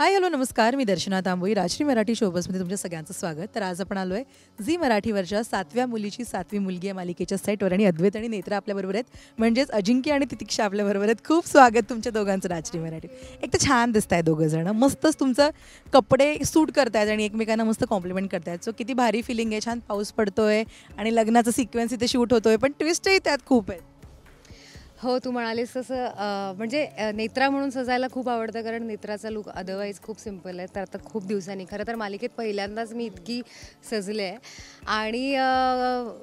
Hi hello नमस्कार मी दर्शना तांबोई राजश्री मराठी शोबसमध्ये तुमच्या सगळ्यांचं स्वागत तर आज आपण आलो आहे झी मराठीवरच्या सातव्या मुलीची सातवी मुलगी या मालिकेच्या सेटवर आणि अद्वैत आणि नेत्रा आपल्याबरोबर आहेत म्हणजेच अजिंक्य आणि तितिक्षा आपल्याबरोबर आहेत खूप स्वागत तुमच्या दोघांचं राजश्री मराठी एक तर छान दिसत आहे दोघं मस्तच तुमचं कपडे सूट करतायत आणि एकमेकांना मस्त कॉम्प्लिमेंट करतायत सो किती भारी फिलिंग आहे छान पाऊस पडतोय आणि लग्नाचा सिक्वेन्स इथे शूट होतोय पण ट्विस्टही त्यात खूप आहेत हो तू म्हणालीस तसं म्हणजे नेत्रा म्हणून सजायला खूप आवडतं कारण नेत्राचा लुक अदरवाईज खूप सिम्पल आहे तर आता खूप दिवसांनी खरं तर मालिकेत पहिल्यांदाच मी इतकी सजले आहे आणि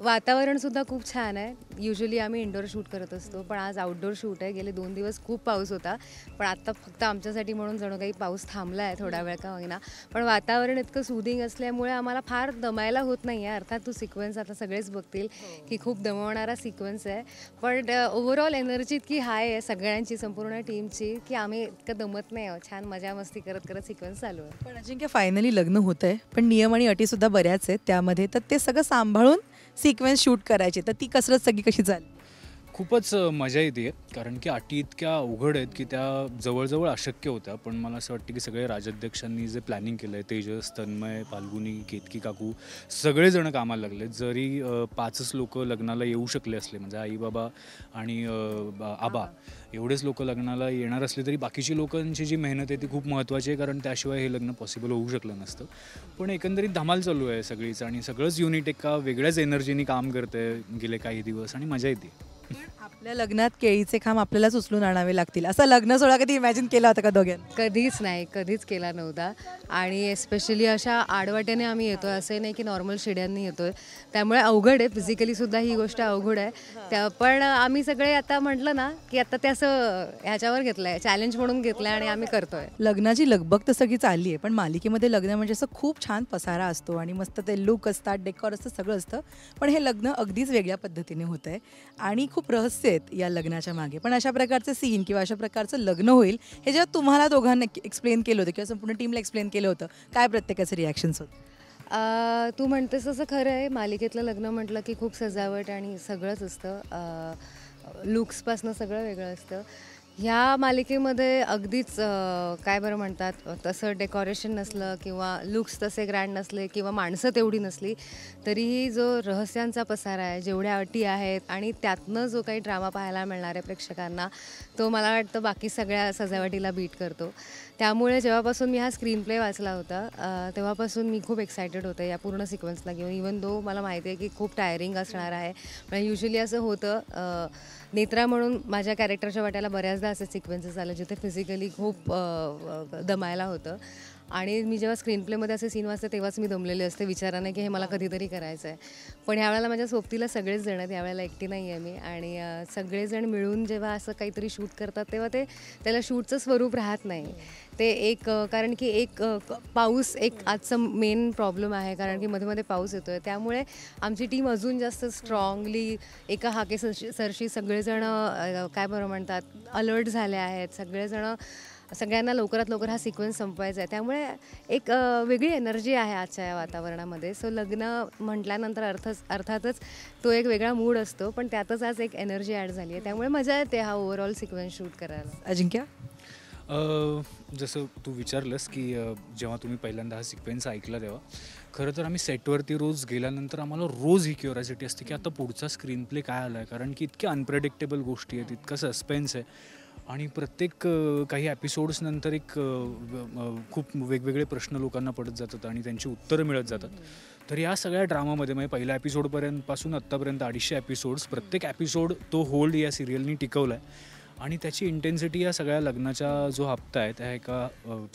वातावरणसुद्धा खूप छान आहे युजली आम्ही इंडोर शूट करत असतो पण आज आउटडोअर शूट आहे गेले दोन दिवस खूप पाऊस होता पण आत्ता फक्त आमच्यासाठी म्हणून जणू काही पाऊस थांबला आहे थोडा वेळ का होईना पण वातावरण इतकं सुदिंग असल्यामुळे आम्हाला फार दमायला होत नाही आहे अर्थात तू सिक्वेन्स आता सगळेच बघतील हो. की खूप दमवणारा सिक्वेन्स आहे पण ओव्हरऑल एनर्जी की हाय आहे सगळ्यांची संपूर्ण टीमची की आम्ही इतकं दमत नाही आहोत छान मजा मस्ती करत करत सिक्वेन्स चालू आहे पण अजिंक्य फायनली लग्न होत आहे पण नियम आणि अटीसुद्धा बऱ्याच आहेत त्यामध्ये तर ते सगळं सांभाळून सिक्वेन्स शूट करायचे तर ती कसरत सगळी कशी चालली खूपच मजा येते कारण की अटी इतक्या उघड आहेत की त्या जवळजवळ अशक्य होत्या पण मला असं वाटतं की सगळे राजाध्यक्षांनी जे प्लॅनिंग केलं आहे तेजस तन्मय पालगुनी केतकी काकू सगळेजण कामाला लागले जरी पाचच लोक लग्नाला येऊ शकले असले म्हणजे आई बाबा आणि आबा एवढेच लोक लग्नाला येणार असले तरी बाकीची लोकांची जी मेहनत आहे ती खूप महत्त्वाची आहे कारण त्याशिवाय हे लग्न पॉसिबल होऊ शकलं नसतं पण एकंदरीत धमाल चालू आहे सगळीचं आणि सगळंच युनिट एका वेगळ्याच एनर्जीनी काम करतं आहे गेले काही दिवस आणि मजा येते आपल्या लग्नात केळीचे खांब आपल्याला उचलून आणावे लागतील असं लग्न सोहळा कधी इमॅजिन केला होता का दोघांनी कधीच नाही कधीच केला नव्हता आणि एस्पेशली अशा आडवाट्याने आम्ही येतो असं नाही की नॉर्मल शिड्यांनी येतोय त्यामुळे अवघड आहे फिजिकली सुद्धा ही गोष्ट अवघड आहे त्या पण आम्ही सगळे आता म्हटलं ना की आता ते असं ह्याच्यावर घेतलं आहे चॅलेंज म्हणून घेतलंय आणि आम्ही करतोय लग्नाची लगबग तर सगळी चालली आहे पण मालिकेमध्ये लग्न म्हणजे असं खूप छान पसारा असतो आणि मस्त ते लुक असतात डेकॉर असतं सगळं असतं पण हे लग्न अगदीच वेगळ्या पद्धतीने होतं आहे आणि खूप रहस्य आहेत या लग्नाच्या मागे पण अशा प्रकारचे सीन किंवा अशा प्रकारचं लग्न होईल हे जेव्हा तुम्हाला दोघांना एक्सप्लेन केलं होतं किंवा संपूर्ण टीमला एक्सप्लेन केलं होतं काय प्रत्येकाचं रिॲक्शन्स होतं तू म्हणतेस असं खरं आहे मालिकेतलं लग्न म्हटलं की खूप सजावट आणि सगळंच असतं लुक्सपासनं सगळं वेगळं असतं ह्या मालिकेमध्ये अगदीच काय बरं म्हणतात तसं डेकोरेशन नसलं किंवा लुक्स तसे ग्रँड नसले किंवा माणसं तेवढी नसली तरीही जो रहस्यांचा पसारा आहे जेवढ्या अटी आहेत आणि त्यातनं जो काही ड्रामा पाहायला मिळणार आहे प्रेक्षकांना तो मला वाटतं बाकी सगळ्या सजावटीला बीट करतो त्यामुळे जेव्हापासून मी हा स्क्रीन प्ले वाचला होता तेव्हापासून मी खूप एक्सायटेड होते या पूर्ण सिक्वेन्सला घेऊन इवन दो मला माहिती आहे की खूप टायरिंग असणार आहे पण युजली असं होतं नेत्रा म्हणून माझ्या कॅरेक्टरच्या वाट्याला बऱ्याचदा असे सिक्वेन्सेस आले जिथे फिजिकली खूप दमायला होतं आणि मी जेव्हा प्लेमध्ये असे सीन वाचते तेव्हाच मी दमलेले असते विचाराने की हे मला कधीतरी करायचं आहे पण ह्यावेळेला माझ्या सोबतीला सगळेच जण आहेत यावेळेला एकटी नाही आहे मी आणि सगळेजण मिळून जेव्हा असं काहीतरी शूट करतात तेव्हा ते त्याला शूटचं स्वरूप राहत नाही ते एक कारण की एक पाऊस एक आजचं मेन प्रॉब्लेम आहे कारण की मध्ये मध्ये पाऊस येतो आहे त्यामुळे आमची टीम अजून जास्त स्ट्रॉंगली एका हाके सरशी सरशी सगळेजण काय बरं म्हणतात अलर्ट झाले आहेत सगळेजणं सगळ्यांना लवकरात लवकर हा सिक्वेन्स संपवायचा आहे त्यामुळे एक वेगळी एनर्जी आहे आजच्या या वातावरणामध्ये सो लग्न म्हटल्यानंतर अर्थच अर्थातच तो एक वेगळा मूड असतो पण त्यातच आज एक एनर्जी ॲड झाली आहे त्यामुळे मजा येते हा ओव्हरऑल सिक्वेन्स शूट करायला अजिंक्य जसं तू विचारलंस की जेव्हा तुम्ही पहिल्यांदा हा सिक्वेन्स ऐकला तेव्हा खरं तर आम्ही सेटवरती रोज गेल्यानंतर आम्हाला रोज ही क्युरॉसिटी असते की आता पुढचा स्क्रीन प्ले काय आला आहे कारण की इतक्या अनप्रेडिक्टेबल गोष्टी आहेत इतका सस्पेन्स आहे आणि प्रत्येक काही एपिसोड्सनंतर एक खूप वेगवेगळे प्रश्न लोकांना पडत जातात आणि त्यांची उत्तरं मिळत जातात तर या सगळ्या ड्रामामध्ये म्हणजे पहिल्या एपिसोडपर्यंतपासून आत्तापर्यंत अडीचशे एपिसोड्स प्रत्येक एपिसोड तो होल्ड या सिरियलनी टिकवला आहे आणि त्याची इंटेन्सिटी या सगळ्या लग्नाचा जो हप्ता आहे त्या एका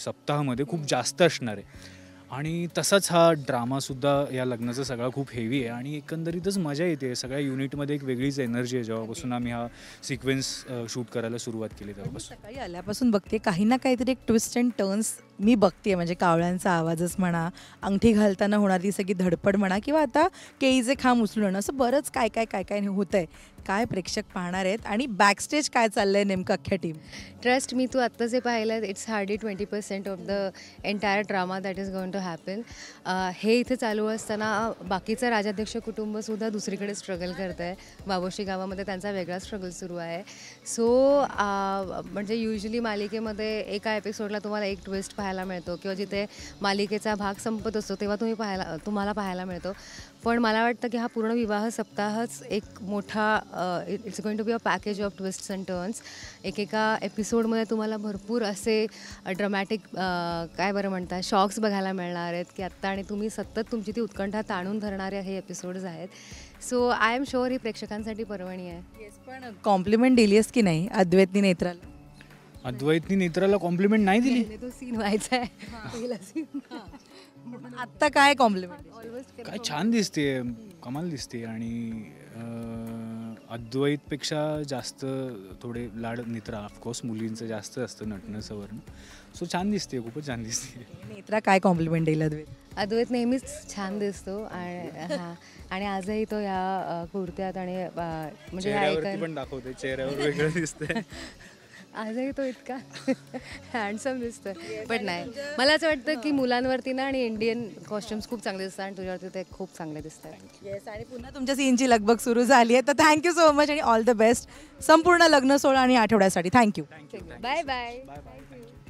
सप्ताहामध्ये खूप जास्त असणार आहे आणि तसाच हा ड्रामासुद्धा या लग्नाचा सगळा खूप हेवी आहे आणि एकंदरीतच मजा येते सगळ्या युनिटमध्ये एक वेगळीच एनर्जी आहे जेव्हापासून आम्ही हा सिक्वेन्स शूट करायला सुरुवात केली तेव्हापासून सकाळी आल्यापासून बघते काही ना काहीतरी एक ट्विस्ट अँड टर्न्स मी बघते म्हणजे कावळ्यांचा आवाजच म्हणा अंगठी घालताना होणारी सगळी धडपड म्हणा किंवा आता केळीचे खांब उचलून असं बरंच काय काय काय काय होतं आहे काय प्रेक्षक पाहणार आहेत आणि बॅकस्टेज काय चाललं आहे नेमकं अख्ख्या टीम ट्रस्ट मी तू आत्ता जे पाहिलं it's hardly twenty percent of the entire drama that is gonna to happen हे इथे चालू असताना बाकीचं राजाध्यक्ष कुटुंबसुद्धा दुसरीकडे स्ट्रगल करत आहे बाबोशी गावामध्ये त्यांचा वेगळा स्ट्रगल सुरू आहे सो म्हणजे युजली मालिकेमध्ये एका एपिसोडला तुम्हाला एक ट्विस्ट पाहायला मिळतो किंवा जिथे मालिकेचा भाग संपत असतो तेव्हा तुम्ही पाहायला तुम्हाला पाहायला मिळतो पण मला वाटतं की हा पूर्ण विवाह सप्ताहच एक मोठा it's going to be a package of twist and turns एकेका एपिसोडमध्ये तुम्हाला भरपूर असे ड्रमॅटिक काय बरं म्हणतात शॉक्स बघायला मिळणार आहेत की आत्ता आणि तुम्ही सतत तुमची ती उत्कंठा ताणून धरणारे हे एपिसोड्स आहेत सो आय एम शुअर ही प्रेक्षकांसाठी पर्वणी आहे येस पण कॉम्प्लिमेंट दिलीस की नाही अद्वैतनी नेत्राला अद्वैतनी नेत्राला कॉम्प्लिमेंट नाही दिली तो सीन व्हायचा आहे आत्ता काय कॉम्प्लिमेंट काय छान दिसते कमाल दिसते आणि अद्वैतपेक्षा जास्त थोडे लाड नेत्रा ऑफकोर्स मुलींचं जास्त असतं नटणं सवर्ण सो छान दिसते खूपच छान दिसते नेत्रा काय कॉम्प्लिमेंट येईल अद्वैत अद्वैत नेहमीच छान दिसतो आणि हा आणि आजही तो या कुर्त्यात आणि म्हणजे पण दाखवते चेहऱ्यावर वेगळं दिसते आजही तो इतका हँडसम दिसतोय पण नाही मला असं वाटतं की मुलांवरती ना आणि इंडियन कॉस्ट्युम्स खूप चांगले दिसतात आणि तुझ्यावरती ते खूप चांगले दिसतात येस आणि पुन्हा तुमच्या सीनची लगबग सुरू झाली आहे तर थँक्यू सो मच आणि ऑल द बेस्ट संपूर्ण लग्न सोहळा आणि आठवड्यासाठी थँक्यू बाय बाय